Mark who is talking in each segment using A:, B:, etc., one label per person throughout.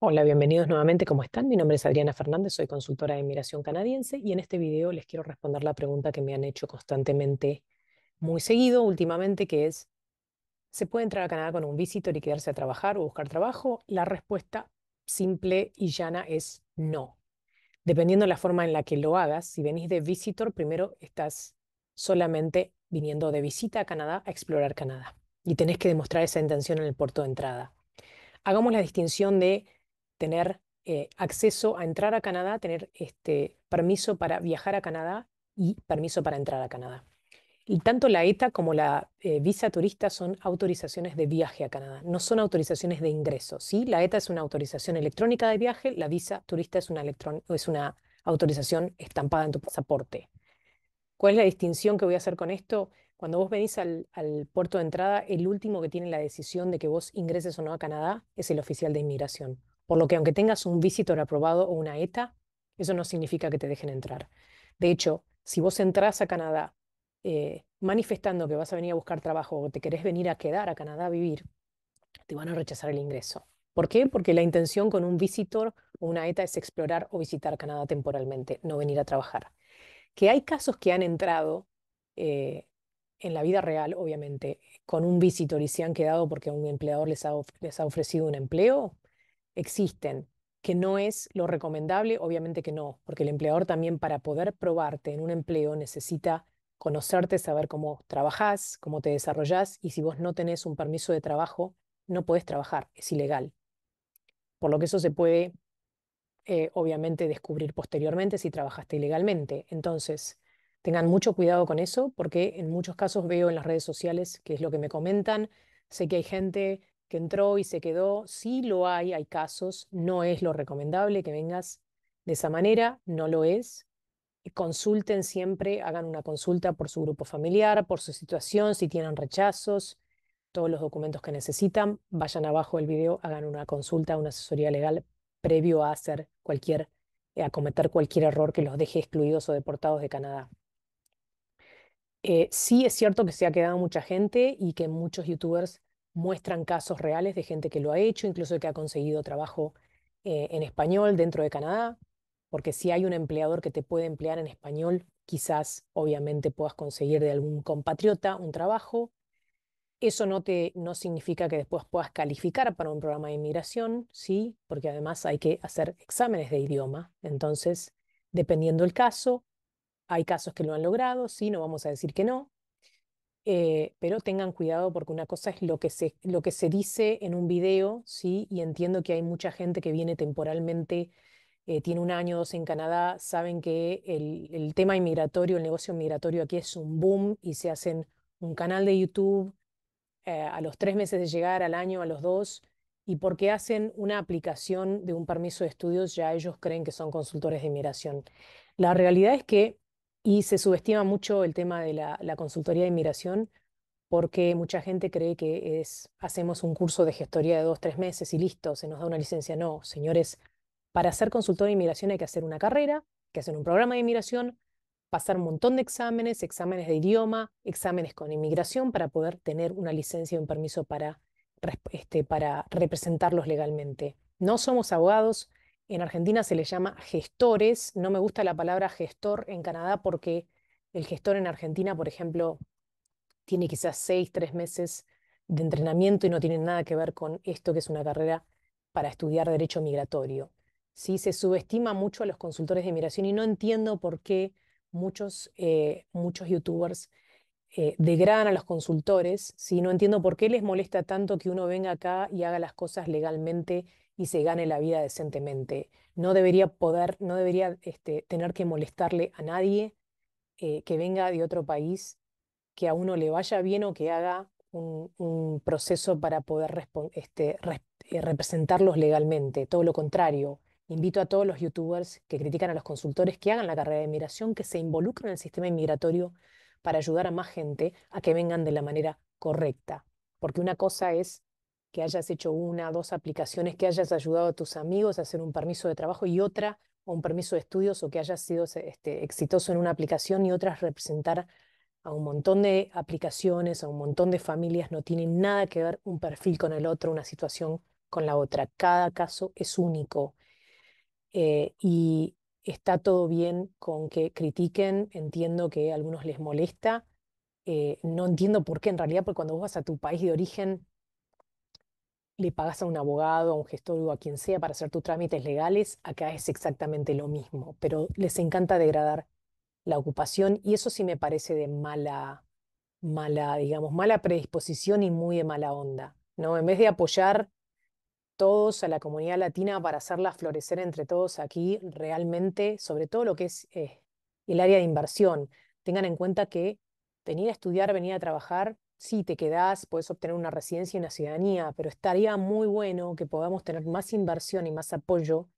A: Hola, bienvenidos nuevamente. ¿Cómo están? Mi nombre es Adriana Fernández, soy consultora de inmigración canadiense y en este video les quiero responder la pregunta que me han hecho constantemente, muy seguido últimamente, que es, ¿se puede entrar a Canadá con un visitor y quedarse a trabajar o buscar trabajo? La respuesta simple y llana es no. Dependiendo de la forma en la que lo hagas, si venís de visitor, primero estás solamente viniendo de visita a Canadá a explorar Canadá y tenés que demostrar esa intención en el puerto de entrada. Hagamos la distinción de tener eh, acceso a entrar a Canadá, tener este permiso para viajar a Canadá y permiso para entrar a Canadá. Y tanto la ETA como la eh, visa turista son autorizaciones de viaje a Canadá, no son autorizaciones de ingreso. ¿sí? La ETA es una autorización electrónica de viaje, la visa turista es una, autorización estampada en tu pasaporte. ¿Cuál es la distinción que voy a hacer con esto? Cuando vos venís al puerto de entrada, el último que tiene la decisión de que vos ingreses o no a Canadá es el oficial de inmigración. Por lo que aunque tengas un visitor aprobado o una ETA, eso no significa que te dejen entrar. De hecho, si vos entras a Canadá eh, manifestando que vas a venir a buscar trabajo o te querés venir a quedar a Canadá a vivir, te van a rechazar el ingreso. ¿Por qué? Porque la intención con un visitor o una ETA es explorar o visitar Canadá temporalmente, no venir a trabajar. Que hay casos que han entrado eh, en la vida real, obviamente, con un visitor y se han quedado porque un empleador les ha ofrecido un empleo, existen, que no es lo recomendable, obviamente que no, porque el empleador también para poder probarte en un empleo necesita conocerte, saber cómo trabajas, cómo te desarrollas, y si vos no tenés un permiso de trabajo, no podés trabajar, es ilegal. Por lo que eso se puede, eh, obviamente, descubrir posteriormente si trabajaste ilegalmente. Entonces, tengan mucho cuidado con eso porque en muchos casos veo en las redes sociales, que es lo que me comentan, sé que hay gente que entró y se quedó, sí lo hay, hay casos, no es lo recomendable que vengas de esa manera, no lo es. Consulten siempre, hagan una consulta por su grupo familiar, por su situación, si tienen rechazos, todos los documentos que necesitan, vayan abajo del video, hagan una consulta, una asesoría legal previo a hacer cualquier, a cometer cualquier error que los deje excluidos o deportados de Canadá. Eh, sí es cierto que se ha quedado mucha gente y que muchos youtubers muestran casos reales de gente que lo ha hecho, incluso que ha conseguido trabajo eh, en español dentro de Canadá, porque si hay un empleador que te puede emplear en español, quizás obviamente puedas conseguir de algún compatriota un trabajo. Eso no, te, no significa que después puedas calificar para un programa de inmigración, ¿sí? porque además hay que hacer exámenes de idioma. Entonces, dependiendo el caso, hay casos que lo han logrado, sí, no vamos a decir que no, eh, pero tengan cuidado porque una cosa es lo que, se, lo que se dice en un video, ¿sí? Y entiendo que hay mucha gente que viene temporalmente, eh, tiene un año o dos en Canadá, saben que el, tema inmigratorio, el negocio inmigratorio aquí es un boom y se hacen un canal de YouTube eh, a los tres meses de llegar, al año, a los dos, y porque hacen una aplicación de un permiso de estudios, ya ellos creen que son consultores de inmigración. La realidad es que y se subestima mucho el tema de la, consultoría de inmigración porque mucha gente cree que es, hacemos un curso de gestoría de dos, tres meses y listo, se nos da una licencia. No, señores, para ser consultor de inmigración hay que hacer una carrera, hay que hacer un programa de inmigración, pasar un montón de exámenes, exámenes de idioma, exámenes con inmigración para poder tener una licencia y un permiso para, este, para representarlos legalmente. No somos abogados, en Argentina se les llama gestores. No me gusta la palabra gestor en Canadá porque el gestor en Argentina, por ejemplo, tiene quizás seis, tres meses de entrenamiento y no tiene nada que ver con esto que es una carrera para estudiar derecho migratorio. ¿Sí? Se subestima mucho a los consultores de migración y no entiendo por qué muchos, eh, muchos youtubers eh, degradan a los consultores. No entiendo por qué les molesta tanto que uno venga acá y haga las cosas legalmente y se gane la vida decentemente. No debería poder, no debería este, tener que molestarle a nadie eh, que venga de otro país, que a uno le vaya bien o que haga un, proceso para poder este, eh, representarlos legalmente. Todo lo contrario, invito a todos los youtubers que critican a los consultores que hagan la carrera de inmigración, que se involucren en el sistema inmigratorio para ayudar a más gente a que vengan de la manera correcta. Porque una cosa es que hayas hecho una, dos aplicaciones, que hayas ayudado a tus amigos a hacer un permiso de trabajo y otra, o un permiso de estudios, o que hayas sido este, exitoso en una aplicación y otras representar a un montón de aplicaciones, a un montón de familias, no tiene nada que ver un perfil con el otro, una situación con la otra. Cada caso es único. Eh, y está todo bien con que critiquen, entiendo que a algunos les molesta, eh, no entiendo por qué en realidad, porque cuando vos vas a tu país de origen le pagas a un abogado, a un gestor o a quien sea para hacer tus trámites legales, acá es exactamente lo mismo, pero les encanta degradar la ocupación y eso sí me parece de mala, mala, digamos, mala predisposición y muy de mala onda, ¿no? En vez de apoyar todos a la comunidad latina para hacerla florecer entre todos aquí, realmente, sobre todo lo que es eh, el área de inversión, tengan en cuenta que venir a estudiar, venir a trabajar si te quedás, puedes obtener una residencia y una ciudadanía, pero estaría muy bueno que podamos tener más inversión y más apoyo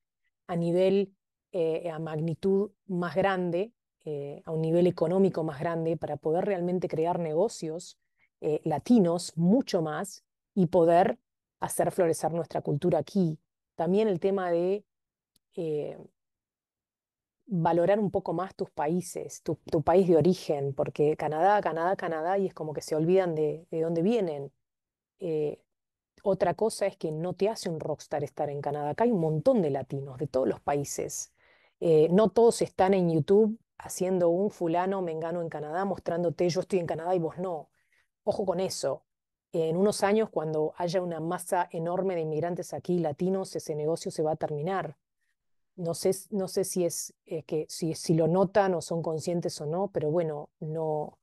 A: a nivel, eh, a magnitud más grande, eh, a un nivel económico más grande, para poder realmente crear negocios eh, latinos mucho más y poder hacer florecer nuestra cultura aquí. También el tema de valorar un poco más tus países, tu, país de origen, porque Canadá, Canadá, Canadá, y es como que se olvidan de, dónde vienen. Eh, otra cosa es que no te hace un rockstar estar en Canadá. Acá hay un montón de latinos de todos los países. Eh, no todos están en YouTube haciendo un fulano mengano en Canadá, mostrándote yo estoy en Canadá y vos no. Ojo con eso. En unos años, cuando haya una masa enorme de inmigrantes aquí, latinos, ese negocio se va a terminar no sé, no sé si es eh, que si, lo notan o son conscientes o no, pero bueno, no,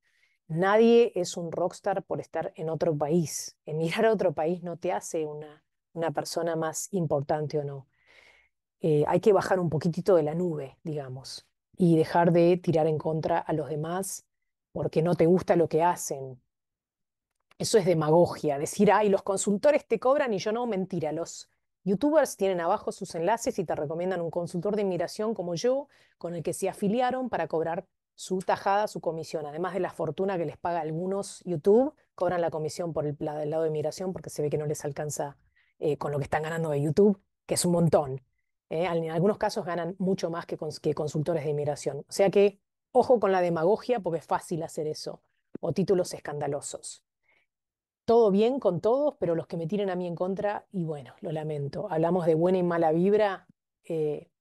A: nadie es un rockstar por estar en otro país. Emigrar a otro país no te hace una, persona más importante o no. Eh, hay que bajar un poquitito de la nube, digamos, y dejar de tirar en contra a los demás porque no te gusta lo que hacen. Eso es demagogia, decir, ay, los consultores te cobran y yo no, mentira, los Youtubers tienen abajo sus enlaces y te recomiendan un consultor de inmigración como yo, con el que se afiliaron para cobrar su tajada, su comisión. Además de la fortuna que les paga algunos YouTube, cobran la comisión por el lado de inmigración porque se ve que no les alcanza eh, con lo que están ganando de YouTube, que es un montón. Eh, en algunos casos ganan mucho más que consultores de inmigración. O sea que ojo con la demagogia porque es fácil hacer eso, o títulos escandalosos todo bien con todos, pero los que me tiren a mí en contra, y bueno, lo lamento. Hablamos de buena y mala vibra. Eh,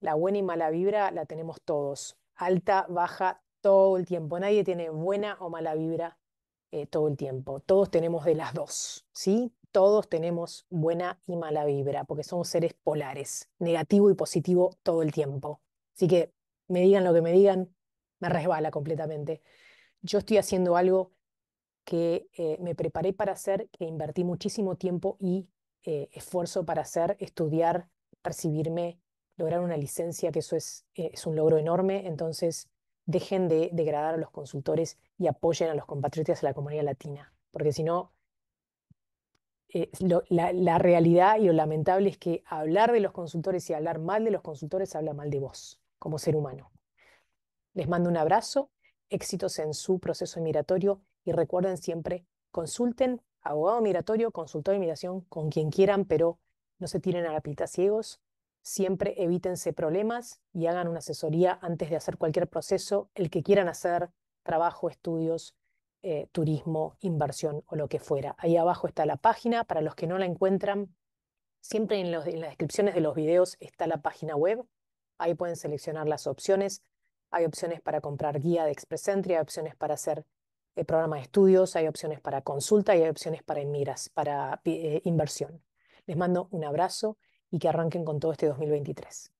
A: la buena y mala vibra la tenemos todos. Alta, baja, todo el tiempo. Nadie tiene buena o mala vibra eh, todo el tiempo. Todos tenemos de las dos, ¿sí? Todos tenemos buena y mala vibra, porque somos seres polares, negativo y positivo todo el tiempo. Así que me digan lo que me digan, me resbala completamente. Yo estoy haciendo algo que eh, me preparé para hacer, que invertí muchísimo tiempo y eh, esfuerzo para hacer, estudiar, percibirme, lograr una licencia, que eso eh, es, un logro enorme. Entonces, dejen de degradar a los consultores y apoyen a los compatriotas de la comunidad latina, porque si no, la, la, realidad y lo lamentable es que hablar de los consultores y hablar mal de los consultores habla mal de vos como ser humano. Les mando un abrazo, éxitos en su proceso migratorio y recuerden siempre, consulten abogado migratorio, consultor de migración, con quien quieran, pero no se tiren a la pita ciegos. Siempre evítense problemas y hagan una asesoría antes de hacer cualquier proceso, el que quieran hacer, trabajo, estudios, eh, turismo, inversión o lo que fuera. Ahí abajo está la página, para los que no la encuentran, siempre en, en las descripciones de los videos está la página web. Ahí pueden seleccionar las opciones. Hay opciones para comprar guía de Express Entry, hay opciones para hacer eh, programa de estudios, hay opciones para consulta y hay opciones para, para eh, inversión. Les mando un abrazo y que arranquen con todo este 2023.